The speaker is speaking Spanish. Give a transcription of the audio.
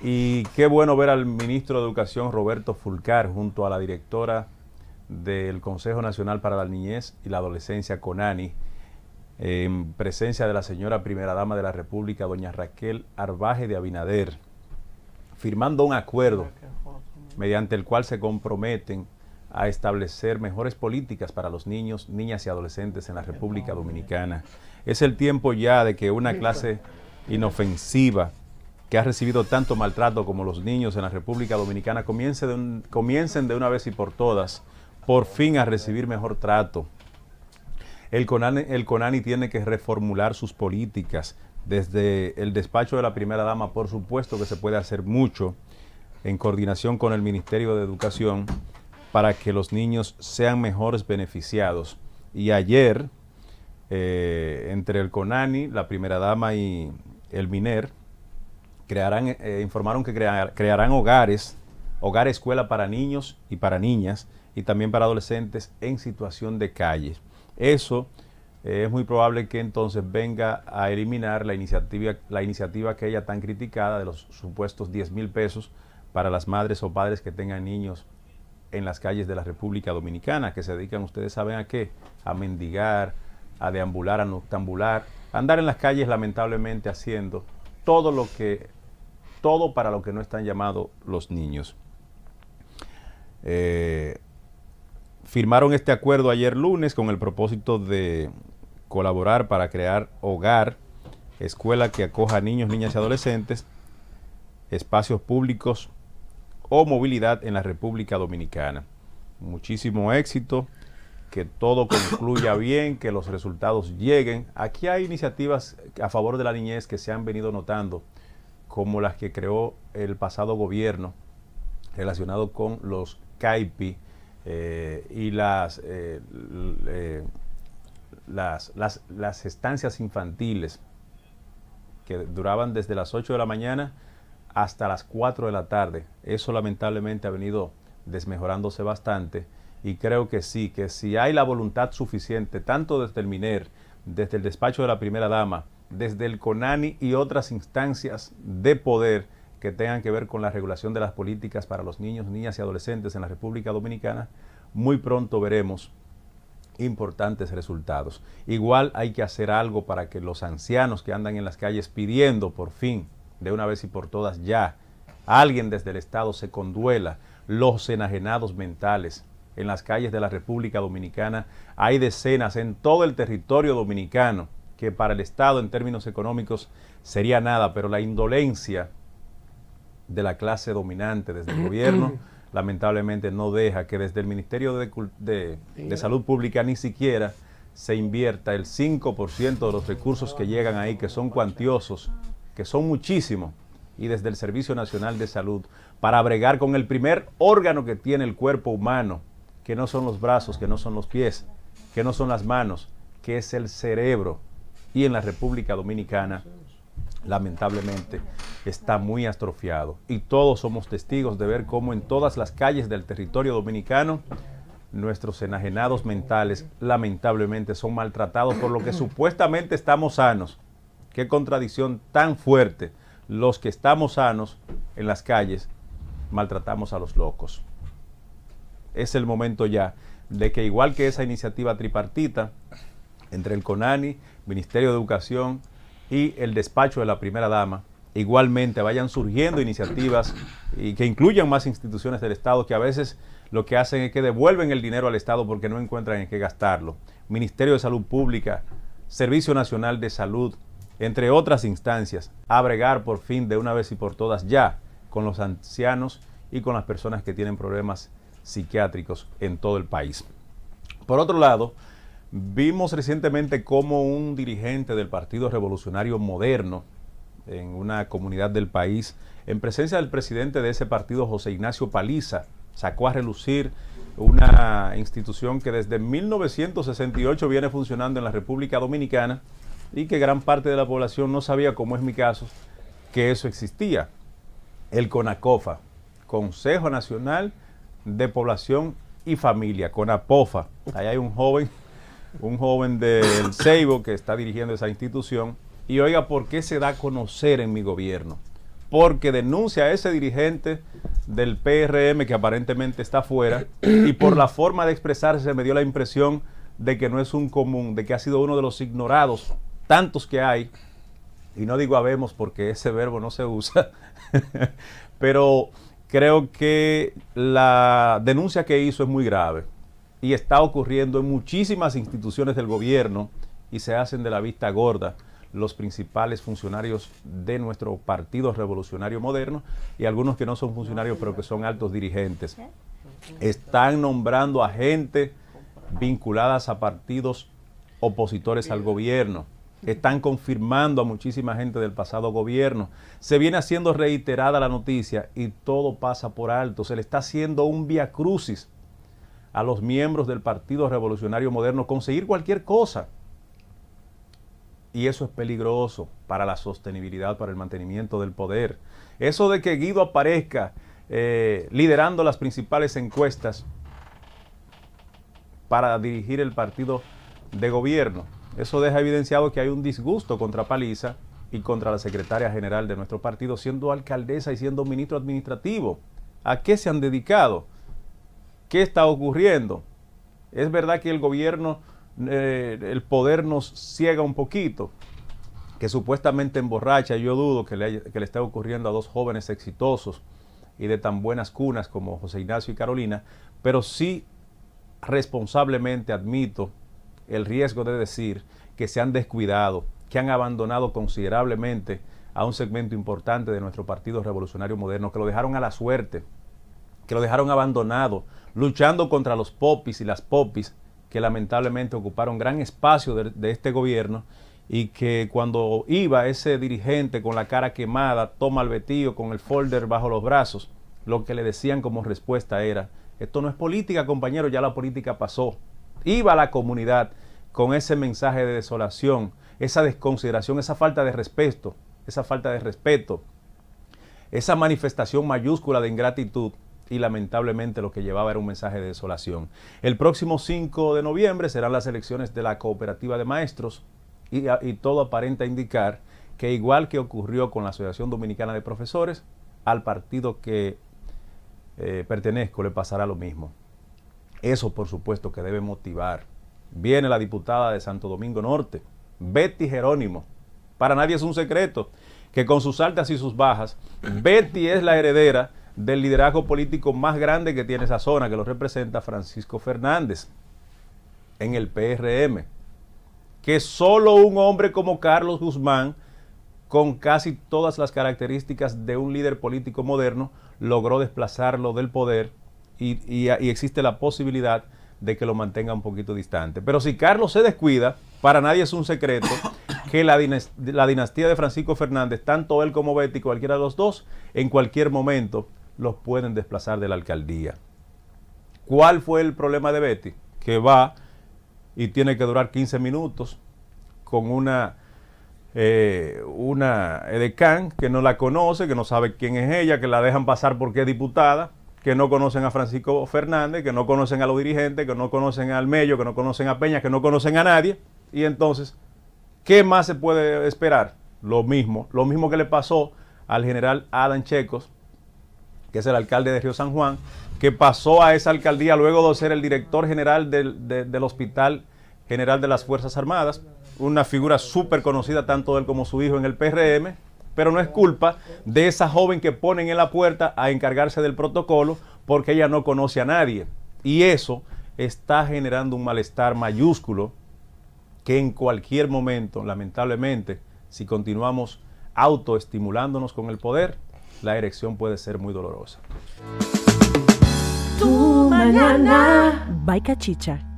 Y qué bueno ver al ministro de Educación Roberto Fulcar junto a la directora del Consejo Nacional para la Niñez y la Adolescencia, CONANI, en presencia de la señora Primera Dama de la República, doña Raquel Arbaje de Abinader, firmando un acuerdo mediante el cual se comprometen a establecer mejores políticas para los niños, niñas y adolescentes en la República Dominicana. Es el tiempo ya de que una clase pues. inofensiva que ha recibido tanto maltrato como los niños en la República Dominicana comiencen de, una vez y por todas por fin a recibir mejor trato. el CONANI tiene que reformular sus políticas. Desde el despacho de la primera dama, por supuesto que se puede hacer mucho en coordinación con el Ministerio de Educación para que los niños sean mejores beneficiados. Y ayer, eh, entre el CONANI, la primera dama y el MINER, eh, informaron que crearán hogares, hogar escuela para niños y para niñas, y también para adolescentes en situación de calle. Eso eh, es muy probable que entonces venga a eliminar la iniciativa, la iniciativa tan criticada de los supuestos 10 mil pesos para las madres o padres que tengan niños en las calles de la República Dominicana, que se dedican, ustedes saben a qué, a mendigar, a deambular, a noctambular, a andar en las calles lamentablemente haciendo todo lo que, todo para lo que no están llamados los niños. Eh, firmaron este acuerdo ayer lunes con el propósito de colaborar para crear hogar, escuela que acoja a niños, niñas y adolescentes, espacios públicos o movilidad en la República Dominicana. Muchísimo éxito, que todo concluya bien, que los resultados lleguen. Aquí hay iniciativas a favor de la niñez que se han venido notando, como las que creó el pasado gobierno relacionado con los CAIPI eh, y las, eh, eh, las, las, las estancias infantiles que duraban desde las 8 de la mañana hasta las 4 de la tarde. Eso lamentablemente ha venido desmejorándose bastante y creo que sí, que si hay la voluntad suficiente, tanto desde el MINER, desde el despacho de la primera dama, desde el CONANI y otras instancias de poder que tengan que ver con la regulación de las políticas para los niños, niñas y adolescentes en la República Dominicana, muy pronto veremos importantes resultados. Igual hay que hacer algo para que los ancianos que andan en las calles pidiendo por fin de una vez y por todas ya alguien desde el Estado se conduela los enajenados mentales. En las calles de la República Dominicana hay decenas en todo el territorio dominicano que para el Estado en términos económicos sería nada, pero la indolencia de la clase dominante desde el gobierno lamentablemente no deja que desde el Ministerio de, Salud Pública ni siquiera se invierta el 5% de los recursos que llegan ahí, que son cuantiosos que son muchísimos, y desde el Servicio Nacional de Salud, para bregar con el primer órgano que tiene el cuerpo humano, que no son los brazos, que no son los pies, que no son las manos, que es el cerebro. Y en la República Dominicana, lamentablemente, está muy atrofiado. Y todos somos testigos de ver cómo en todas las calles del territorio dominicano, nuestros enajenados mentales lamentablemente son maltratados por lo que supuestamente estamos sanos Qué contradicción tan fuerte. Los que estamos sanos en las calles maltratamos a los locos. Es el momento ya de que igual que esa iniciativa tripartita entre el CONANI, Ministerio de Educación y el despacho de la primera dama, igualmente vayan surgiendo iniciativas y que incluyan más instituciones del Estado que a veces lo que hacen es que devuelven el dinero al Estado porque no encuentran en qué gastarlo. Ministerio de Salud Pública, Servicio Nacional de Salud, entre otras instancias, a bregar por fin de una vez y por todas ya con los ancianos y con las personas que tienen problemas psiquiátricos en todo el país. Por otro lado, vimos recientemente cómo un dirigente del Partido Revolucionario Moderno en una comunidad del país, en presencia del presidente de ese partido, José Ignacio Paliza, sacó a relucir una institución que desde 1968 viene funcionando en la República Dominicana y que gran parte de la población no sabía, como es mi caso, que eso existía. El CONACOFA, Consejo Nacional de Población y Familia, CONAPOFA. Ahí hay un joven, un joven del Seibo que está dirigiendo esa institución. Y oiga, ¿por qué se da a conocer en mi gobierno? Porque denuncia a ese dirigente del PRM que aparentemente está fuera y por la forma de expresarse me dio la impresión de que no es un común, de que ha sido uno de los ignorados tantos que hay, y no digo habemos porque ese verbo no se usa, pero creo que la denuncia que hizo es muy grave y está ocurriendo en muchísimas instituciones del gobierno y se hacen de la vista gorda los principales funcionarios de nuestro Partido Revolucionario Moderno y algunos que no son funcionarios pero que son altos dirigentes. Están nombrando a gente vinculadas a partidos opositores al gobierno están confirmando a muchísima gente del pasado gobierno. Se viene haciendo reiterada la noticia y todo pasa por alto. Se le está haciendo un viacrucis crucis a los miembros del Partido Revolucionario Moderno conseguir cualquier cosa. Y eso es peligroso para la sostenibilidad, para el mantenimiento del poder. Eso de que Guido aparezca eh, liderando las principales encuestas para dirigir el partido de gobierno eso deja evidenciado que hay un disgusto contra Paliza y contra la secretaria general de nuestro partido, siendo alcaldesa y siendo ministro administrativo. ¿A qué se han dedicado? ¿Qué está ocurriendo? Es verdad que el gobierno, eh, el poder nos ciega un poquito, que supuestamente emborracha, yo dudo que le, que le esté ocurriendo a dos jóvenes exitosos y de tan buenas cunas como José Ignacio y Carolina, pero sí responsablemente admito el riesgo de decir que se han descuidado, que han abandonado considerablemente a un segmento importante de nuestro Partido Revolucionario Moderno, que lo dejaron a la suerte, que lo dejaron abandonado, luchando contra los popis y las popis, que lamentablemente ocuparon gran espacio de, este gobierno y que cuando iba ese dirigente con la cara quemada, toma el vetío con el folder bajo los brazos, lo que le decían como respuesta era, esto no es política, compañero, ya la política pasó, iba la comunidad con ese mensaje de desolación, esa desconsideración, esa falta de respeto, esa falta de respeto, esa manifestación mayúscula de ingratitud y lamentablemente lo que llevaba era un mensaje de desolación. El próximo 5 de noviembre serán las elecciones de la cooperativa de maestros y, todo aparenta indicar que igual que ocurrió con la Asociación Dominicana de Profesores, al partido que eh, pertenezco le pasará lo mismo. Eso, por supuesto, que debe motivar. Viene la diputada de Santo Domingo Norte, Betty Jerónimo. Para nadie es un secreto que con sus altas y sus bajas, Betty es la heredera del liderazgo político más grande que tiene esa zona, que lo representa Francisco Fernández en el PRM. Que solo un hombre como Carlos Guzmán, con casi todas las características de un líder político moderno, logró desplazarlo del poder y, existe la posibilidad de que lo mantenga un poquito distante. Pero si Carlos se descuida, para nadie es un secreto que la dinastía, de Francisco Fernández, tanto él como Betty, cualquiera de los dos, en cualquier momento los pueden desplazar de la alcaldía. ¿Cuál fue el problema de Betty? Que va y tiene que durar 15 minutos con una, eh, una edecán que no la conoce, que no sabe quién es ella, que la dejan pasar porque es diputada que no conocen a Francisco Fernández, que no conocen a los dirigentes, que no conocen al Mello, que no conocen a Peña, que no conocen a nadie. Y entonces, ¿qué más se puede esperar? Lo mismo, lo mismo que le pasó al general Adán Checos, que es el alcalde de Río San Juan, que pasó a esa alcaldía luego de ser el director general del, del Hospital General de las Fuerzas Armadas, una figura súper conocida tanto él como su hijo en el PRM, pero no es culpa de esa joven que ponen en la puerta a encargarse del protocolo porque ella no conoce a nadie. Y eso está generando un malestar mayúsculo que en cualquier momento, lamentablemente, si continuamos autoestimulándonos con el poder, la erección puede ser muy dolorosa. Tu mañana. Chicha.